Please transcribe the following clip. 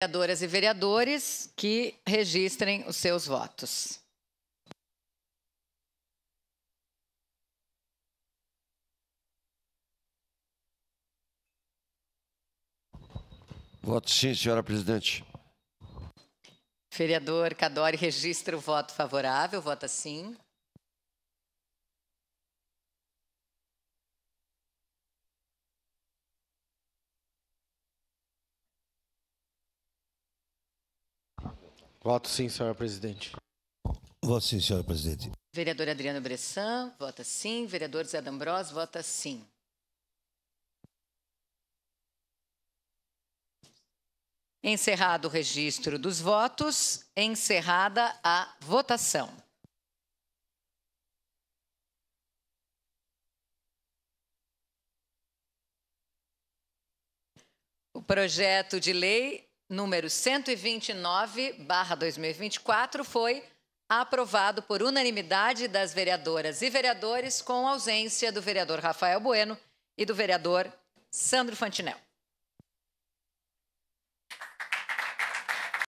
Vereadoras e vereadores que registrem os seus votos. Voto sim, senhora presidente. Vereador Cadore registra o voto favorável, vota sim. Voto sim, senhora presidente. Voto sim, senhora presidente. Vereador Adriano Bressan, vota sim. Vereador Zé D'Ambros, vota sim. Encerrado o registro dos votos, encerrada a votação. O projeto de lei número 129/2024 foi aprovado por unanimidade das vereadoras e vereadores com ausência do vereador Rafael Bueno e do vereador Sandro Fantinel.